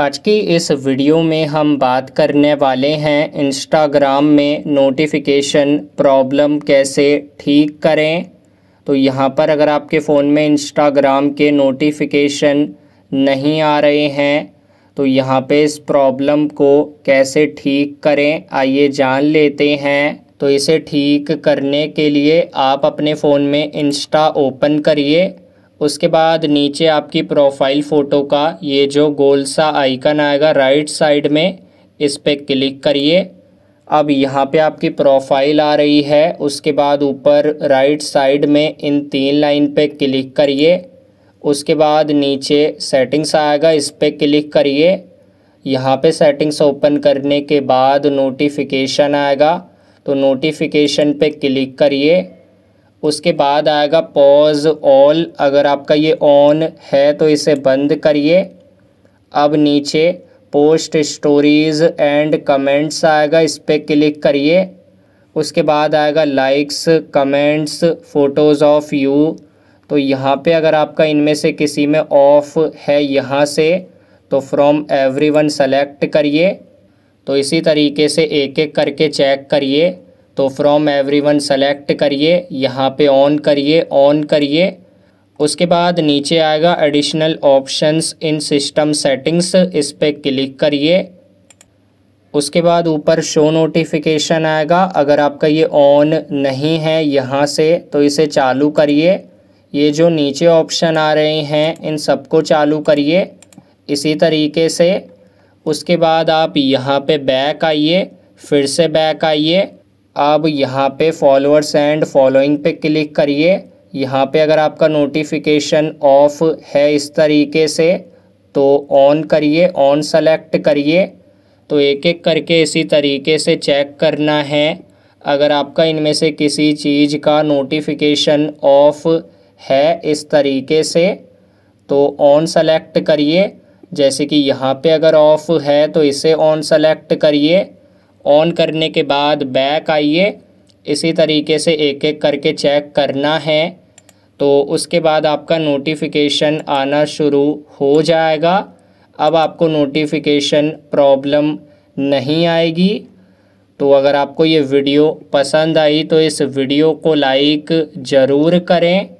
आज की इस वीडियो में हम बात करने वाले हैं इंस्टाग्राम में नोटिफिकेशन प्रॉब्लम कैसे ठीक करें तो यहाँ पर अगर आपके फ़ोन में इंस्टाग्राम के नोटिफिकेशन नहीं आ रहे हैं तो यहाँ पे इस प्रॉब्लम को कैसे ठीक करें आइए जान लेते हैं तो इसे ठीक करने के लिए आप अपने फ़ोन में इंस्टा ओपन करिए उसके बाद नीचे आपकी प्रोफाइल फ़ोटो का ये जो गोल सा आइकन आएगा राइट साइड में इस पर क्लिक करिए अब यहाँ पे आपकी प्रोफाइल आ रही है उसके बाद ऊपर राइट साइड में इन तीन लाइन पे क्लिक करिए उसके बाद नीचे सेटिंग्स आएगा इस पर क्लिक करिए यहाँ पे सेटिंग्स ओपन करने के बाद नोटिफिकेशन आएगा तो नोटिफिकेशन पे क्लिक करिए उसके बाद आएगा पॉज ऑल अगर आपका ये ऑन है तो इसे बंद करिए अब नीचे पोस्ट स्टोरीज़ एंड कमेंट्स आएगा इस पर क्लिक करिए उसके बाद आएगा likes comments photos of you तो यहाँ पे अगर आपका इनमें से किसी में ऑफ़ है यहाँ से तो फ्रॉम एवरीवन सेलेक्ट करिए तो इसी तरीके से एक एक करके चेक करिए तो फ्रॉम एवरीवन सेलेक्ट करिए यहाँ पे ऑन करिए ऑन करिए उसके बाद नीचे आएगा additional options in system settings इस पर क्लिक करिए उसके बाद ऊपर शो नोटिफिकेशन आएगा अगर आपका ये ऑन नहीं है यहाँ से तो इसे चालू करिए ये जो नीचे ऑप्शन आ रहे हैं इन सबको चालू करिए इसी तरीके से उसके बाद आप यहाँ पे बैक आइए फिर से बैक आइए अब यहाँ पे फॉलोअर्स एंड फॉलोइंग पे क्लिक करिए यहाँ पे अगर आपका नोटिफिकेशन ऑफ है इस तरीके से तो ऑन करिए ऑन सेलेक्ट करिए तो एक एक करके इसी तरीके से चेक करना है अगर आपका इनमें से किसी चीज़ का नोटिफिकेशन ऑफ है इस तरीके से तो ऑन सेलेक्ट करिए जैसे कि यहाँ पे अगर ऑफ़ है तो इसे ऑन सेलेक्ट करिए ऑन करने के बाद बैक आइए इसी तरीके से एक एक करके चेक करना है तो उसके बाद आपका नोटिफिकेशन आना शुरू हो जाएगा अब आपको नोटिफिकेशन प्रॉब्लम नहीं आएगी तो अगर आपको ये वीडियो पसंद आई तो इस वीडियो को लाइक ज़रूर करें